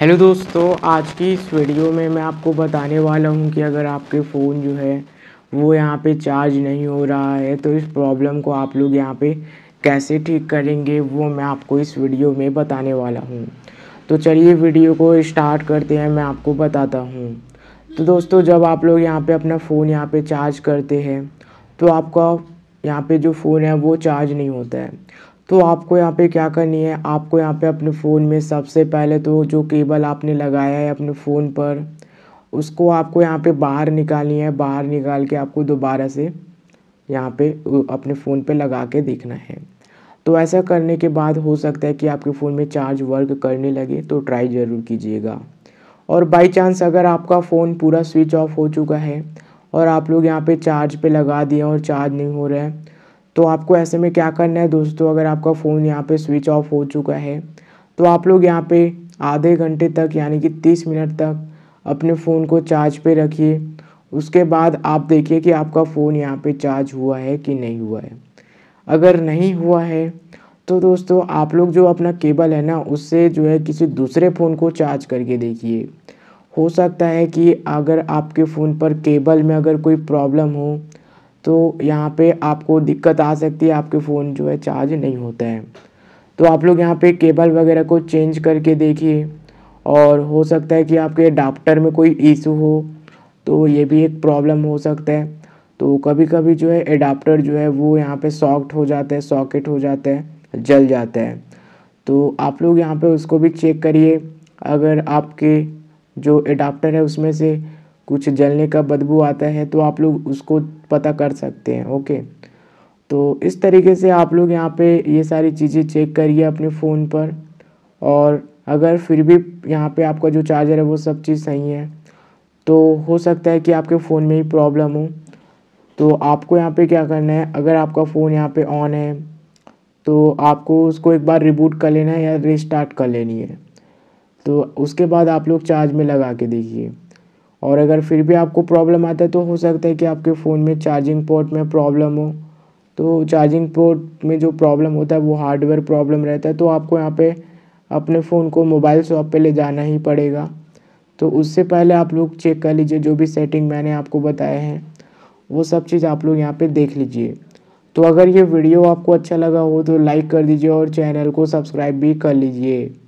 hello दोस्तों आज की इस वीडियो में मैं आपको बताने वाला हूँ कि अगर आपके फ़ोन जो है वो यहाँ पे चार्ज नहीं हो रहा है तो इस प्रॉब्लम को आप लोग यहाँ पे कैसे ठीक करेंगे वो मैं आपको इस वीडियो में बताने वाला हूँ तो चलिए वीडियो को स्टार्ट करते हैं मैं आपको बताता हूँ तो दोस्तों जब आप लोग यहाँ पर अपना फ़ोन यहाँ पर चार्ज करते हैं तो आपका यहाँ पर जो फ़ोन है वो चार्ज नहीं होता है तो आपको यहाँ पे क्या करनी है आपको यहाँ पे अपने फ़ोन में सबसे पहले तो जो केबल आपने लगाया है अपने फ़ोन पर उसको आपको यहाँ पे बाहर निकालनी है बाहर निकाल के आपको दोबारा से यहाँ पे अपने फ़ोन पे लगा के देखना है तो ऐसा करने के बाद हो सकता है कि आपके फ़ोन में चार्ज वर्क करने लगे तो ट्राई ज़रूर कीजिएगा और बाई चांस अगर आपका फ़ोन पूरा स्विच ऑफ हो चुका है और आप लोग यहाँ पे चार्ज पे लगा दिए और चार्ज नहीं हो रहा है तो आपको ऐसे में क्या करना है दोस्तों अगर आपका फ़ोन यहाँ पे स्विच ऑफ हो चुका है तो आप लोग यहाँ पे आधे घंटे तक यानी कि तीस मिनट तक अपने फ़ोन को चार्ज पे रखिए उसके बाद आप देखिए कि आपका फ़ोन यहाँ पे चार्ज हुआ है कि नहीं हुआ है अगर नहीं हुआ है तो दोस्तों आप लोग जो अपना केबल है ना उससे जो है किसी दूसरे फ़ोन को चार्ज करके देखिए हो सकता है कि अगर आपके फ़ोन पर केबल में अगर कोई प्रॉब्लम हो तो यहाँ पे आपको दिक्कत आ सकती है आपके फ़ोन जो है चार्ज नहीं होता है तो आप लोग यहाँ पे केबल वगैरह को चेंज करके देखिए और हो सकता है कि आपके अडाप्टर में कोई इशू हो तो ये भी एक प्रॉब्लम हो सकता है तो कभी कभी जो है एडाप्टर जो है वो यहाँ पे सॉक्ट हो जाता है सॉकेट हो जाता है जल जाता है तो आप लोग यहाँ पे उसको भी चेक करिए अगर आपके जो एडाप्टर है उसमें से कुछ जलने का बदबू आता है तो आप लोग उसको पता कर सकते हैं ओके तो इस तरीके से आप लोग यहाँ पे ये सारी चीज़ें चेक करिए अपने फ़ोन पर और अगर फिर भी यहाँ पे आपका जो चार्जर है वो सब चीज़ सही है तो हो सकता है कि आपके फ़ोन में ही प्रॉब्लम हो तो आपको यहाँ पे क्या करना है अगर आपका फ़ोन यहाँ पे ऑन है तो आपको उसको एक बार रिबूट कर लेना है या रिस्टार्ट कर लेनी है तो उसके बाद आप लोग चार्ज में लगा के देखिए और अगर फिर भी आपको प्रॉब्लम आता है तो हो सकता है कि आपके फ़ोन में चार्जिंग पोर्ट में प्रॉब्लम हो तो चार्जिंग पोर्ट में जो प्रॉब्लम होता है वो हार्डवेयर प्रॉब्लम रहता है तो आपको यहाँ पे अपने फ़ोन को मोबाइल शॉप पे ले जाना ही पड़ेगा तो उससे पहले आप लोग चेक कर लीजिए जो भी सेटिंग मैंने आपको बताए हैं वो सब चीज़ आप लोग यहाँ पर देख लीजिए तो अगर ये वीडियो आपको अच्छा लगा हो तो लाइक कर दीजिए और चैनल को सब्सक्राइब भी कर लीजिए